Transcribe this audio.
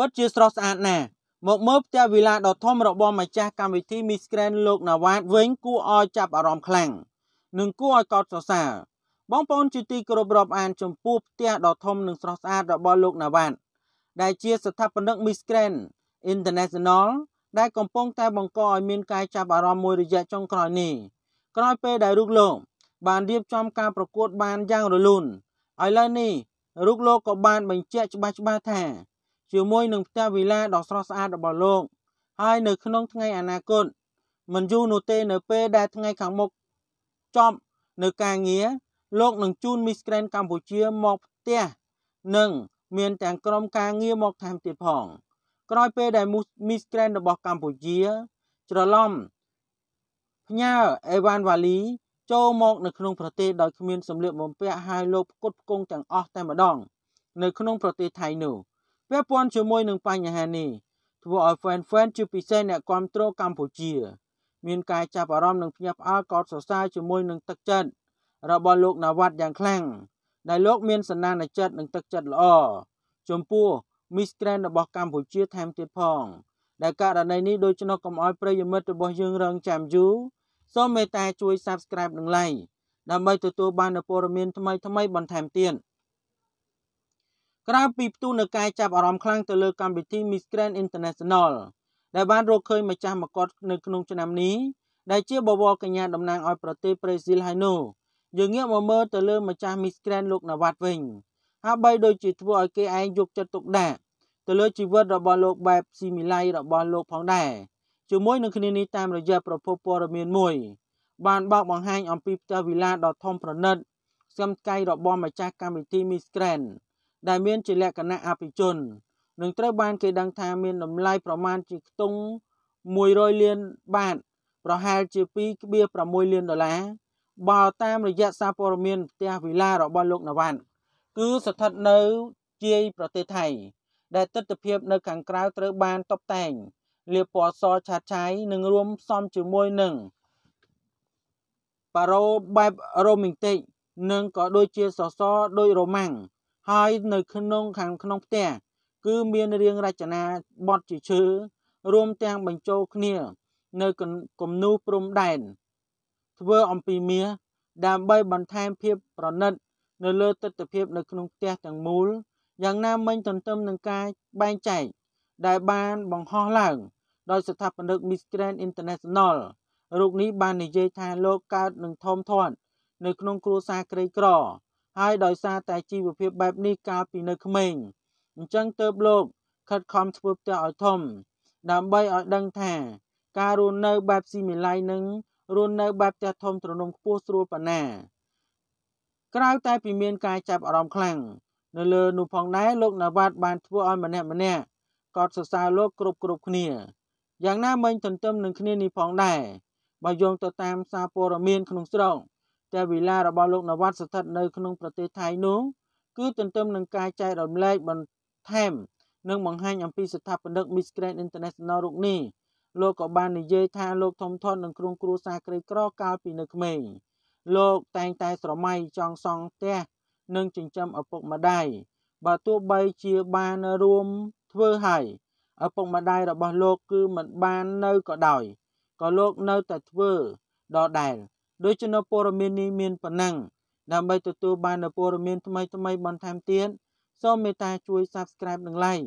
ពិតជាស្រស់ស្អាតណាស់មកមើលផ្ទះវីឡាដ៏ធំរបស់ ម្ចាស់កម្មវិធី Miss Grand លោកណាវ៉ាតវិញ គួរឲ្យចាប់អារម្មណ៍ខ្លាំងនិងគួរឲ្យកោតសរសើរបងប្អូនជាទីគោរពរាប់អាន ចំពោះផ្ទះដ៏ធំនិងស្រស់ស្អាតរបស់លោកណាវ៉ាតដែលជាស្ថាបនិក Miss Grand International ដែលកំពុងតែបង្កឲ្យមានការចាប់អារម្មណ៍មួយរយៈចុងក្រោយនេះក្រោយពេលដែលរូបលោកបានរៀបចំការប្រកួតបានយ៉ាងរលូនឥឡូវនេះរូបលោកក៏បាន បញ្ជាក់ច្បាស់ច្បាស់ថាជាមួយនឹងផ្ទះវីឡាដ៏ស្រស់ស្អាតរបស់លោកហើយនៅក្នុងថ្ងៃអនាគតមិនយូរនោះទេនៅពេលដែលថ្ងៃខាងមុខចប់នៅការងារលោកនឹងជូន Miss Grand កម្ពុជាមកផ្ទះនិងមានទាំងក្រុមការងារមកថែមទៀតផង ក្រោយពេលដែល Miss Grand របស់កម្ពុជាច្រឡំផ្ញើអេវ៉ាន់វ៉ាលីចូលមកនៅក្នុងប្រទេសដោយគ្មានសម្លៀកបំពាក់ហើយលោកផ្គត់ផ្គង់ទាំងអស់តែម្ដងនៅក្នុងប្រទេសថៃនោះពាក់ព័ន្ធជាមួយនឹងបញ្ហានេះធ្វើឲ្យ fan fan ជាពិសេសអ្នកគ្រប់គ្រងកម្ពុជា មានការចាប់អារម្មណ៍និងភ្ញាក់ផ្អើលកោតសរសើរជាមួយនឹងទឹកចិត្តរបស់លោកណាវ៉ាត់យ៉ាងខ្លាំងដែលលោកមានសន្តានចិត្តនិងទឹកចិត្តល្អចំពោះ Miss Grand របស់កម្ពុជាថែមទៀតផងដែលករណីនេះដូច្នោះកុំឲ្យប្រិយមិត្តរបស់យើងរងចាំយូរសូមមេត្តាជួយ Subscribe និង Like ដើម្បីទទួលបាននូវព័ត៌មានថ្មីៗបន្ថែមទៀត។ក្រៅពីផ្ទុះនៅការចាប់អារម្មណ៍ខ្លាំងទៅលើកម្មវិធី Miss Grand International ដែលបានរកឃើញម្ចាស់មកុដនៅក្នុងឆ្នាំនេះដែលជាបវរកញ្ញាតំណាងឲ្យប្រទេសប្រេស៊ីលហើយនោះយើងងាកមកមើលទៅលើម្ចាស់ Miss Grand លោកណាវ៉ាត់វិញហើយបីដូចជាធ្វើឲ្យគេឯងយកចិត្តទុកដាក់ទៅលើជីវិតរបស់លោកបែបស៊ីមីឡៃរបស់លោកផងដែរជាមួយនឹងគ្នានេះតាមរយៈប្រភពព័ត៌មានមួយបានបោកបង្ហាញអំពីផ្ទះវិឡាដ៏ធំប្រណិតស្គមស្កៃរបស់ម្ចាស់កម្មវិធី Miss Grand ដែលមានជាលក្ខណៈអភិជននឹងត្រូវបានគេដឹងថាមានតម្លៃប្រមាណជាខ្ទង់100លានបាតប្រហែលជា2.6លានដុល្លារបើតាមរយៈសារព័ត៌មានផ្ទះវិឡារបស់លោកណវ៉ាន់គឺស្ថិតនៅជាយប្រទេសថៃដែលទស្សនភាព នៅ ខាងក្រៅត្រូវបានតុបតែងលាបពណ៌សឆាតឆាយនិងរួមផ្សំជាមួយនឹងប៉ារ៉ូបែបរ៉ូមែនទិកនិងក៏ដូចជាសសរដូចរ៉ូម៉ាំងហើយនៅក្នុងខាងក្នុងផ្ទះគឺមានរៀងរចនាបទជាឈើរួមទាំងបញ្ចូលគ្នា នៅគំនូព្រំដែនធ្វើអំពីមាសដើម្បីបន្ថែមភាពប្រណិត នៅលើទិដ្ឋភាពនៅក្នុងផ្ទះទាំងមូលយ៉ាងណាមិញទន្ទឹមនឹងការបែងចែកដែលបានបង្ហោះឡើង ដោយស្ថាបនិក Miss Grand International រូបនេះបាននិយាយថាលោកកើតនឹងធំធាត់នៅក្នុងគ្រួសារក្រីក្រហើយដោយសារតែជីវភាពបែបនេះកាលពីនៅក្មេងអញ្ចឹងទៅលោក ខិតខំធ្វើផ្ទះឲ្យធំ ដើម្បីឲ្យដឹងថា ការរស់នៅបែបស៊ីមីឡៃនឹងរស់នៅបែបផ្ទះធំទ្រនំខ្ពស់ស្រួលប៉ុណ្ណាក្រៅតែពីមានការចាប់អារម្មណ៍ខ្លាំងនៅលើនោះផងដែរលោកណាវ៉ាត់បានធ្វើឲ្យម្នាក់ម្នាក់កោតសរសើរលោកគ្រប់គ្រប់គ្នាយ៉ាងណាមិញទន្ទឹមនឹងគ្នានេះផងដែរបើយោងទៅតាមសារព័ត៌មានក្នុងស្រុកផ្ទះវិឡារបស់លោកនវត្តស្ថិតនៅក្នុងប្រទេសថៃនោះគឺទន្ទឹមនឹងការចែករំលែកបន្ថែមនិងបង្ហាញអំពីស្ថាបនិក Miss Grand International រូបនេះលោកក៏បាននិយាយថាលោក ធំធន់នឹងក្រុងគ្រួសារក្រីក្រកាលពីនៅក្មេងលោកតែងតែស្រមៃចង់សង់ផ្ទះនិងចិញ្ចឹមឪពុកម្ដាយបើទោះបីជាបានរួមធ្វើហើយឪពុកម្ដាយរបស់លោកគឺមិនបាននៅក៏ដោយក៏លោកនៅតែធ្វើដដែលដូច្នេះនៅព័ត៌មាននេះមានប៉ុណ្ណឹងដើម្បីទទួលបាននូវព័ត៌មានថ្មីៗបន្ថែមទៀតសូមមេត្តាជួយ Subscribe និង Like